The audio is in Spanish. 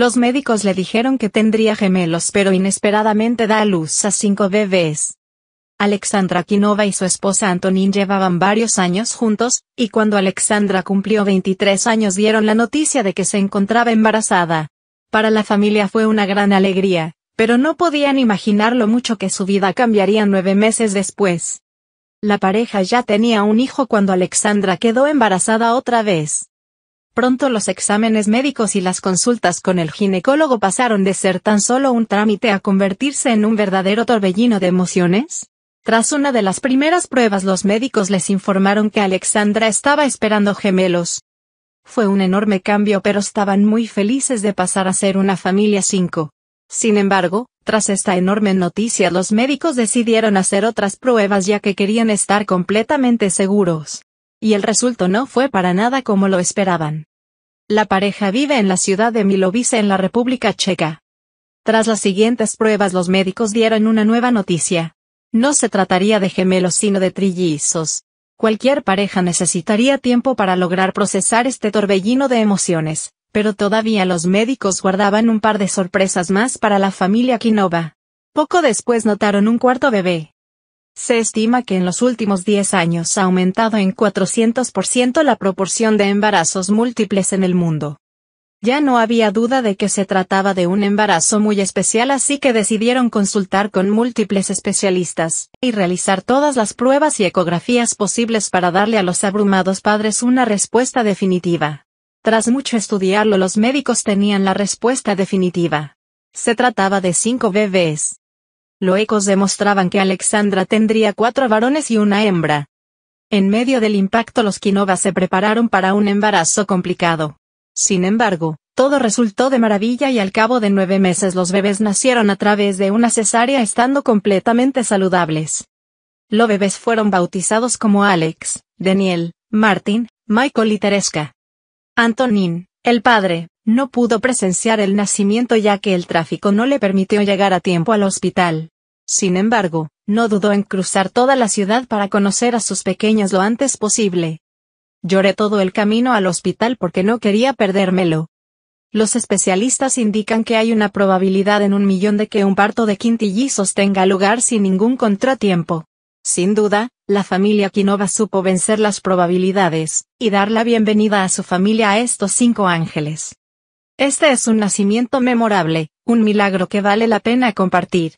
Los médicos le dijeron que tendría gemelos pero inesperadamente da a luz a cinco bebés. Alexandra Kinova y su esposa Antonin llevaban varios años juntos, y cuando Alexandra cumplió 23 años dieron la noticia de que se encontraba embarazada. Para la familia fue una gran alegría, pero no podían imaginar lo mucho que su vida cambiaría nueve meses después. La pareja ya tenía un hijo cuando Alexandra quedó embarazada otra vez. Pronto los exámenes médicos y las consultas con el ginecólogo pasaron de ser tan solo un trámite a convertirse en un verdadero torbellino de emociones. Tras una de las primeras pruebas los médicos les informaron que Alexandra estaba esperando gemelos. Fue un enorme cambio pero estaban muy felices de pasar a ser una familia 5. Sin embargo, tras esta enorme noticia los médicos decidieron hacer otras pruebas ya que querían estar completamente seguros. Y el resultado no fue para nada como lo esperaban. La pareja vive en la ciudad de Milovice en la República Checa. Tras las siguientes pruebas los médicos dieron una nueva noticia. No se trataría de gemelos sino de trillizos. Cualquier pareja necesitaría tiempo para lograr procesar este torbellino de emociones, pero todavía los médicos guardaban un par de sorpresas más para la familia Kinova. Poco después notaron un cuarto bebé. Se estima que en los últimos 10 años ha aumentado en 400% la proporción de embarazos múltiples en el mundo. Ya no había duda de que se trataba de un embarazo muy especial así que decidieron consultar con múltiples especialistas, y realizar todas las pruebas y ecografías posibles para darle a los abrumados padres una respuesta definitiva. Tras mucho estudiarlo los médicos tenían la respuesta definitiva. Se trataba de cinco bebés ecos demostraban que Alexandra tendría cuatro varones y una hembra. En medio del impacto los Quinovas se prepararon para un embarazo complicado. Sin embargo, todo resultó de maravilla y al cabo de nueve meses los bebés nacieron a través de una cesárea estando completamente saludables. Los bebés fueron bautizados como Alex, Daniel, Martin, Michael y Teresca. Antonin, el padre, no pudo presenciar el nacimiento ya que el tráfico no le permitió llegar a tiempo al hospital. Sin embargo, no dudó en cruzar toda la ciudad para conocer a sus pequeños lo antes posible. Lloré todo el camino al hospital porque no quería perdérmelo. Los especialistas indican que hay una probabilidad en un millón de que un parto de quintillizos tenga lugar sin ningún contratiempo. Sin duda, la familia Quinova supo vencer las probabilidades, y dar la bienvenida a su familia a estos cinco ángeles. Este es un nacimiento memorable, un milagro que vale la pena compartir.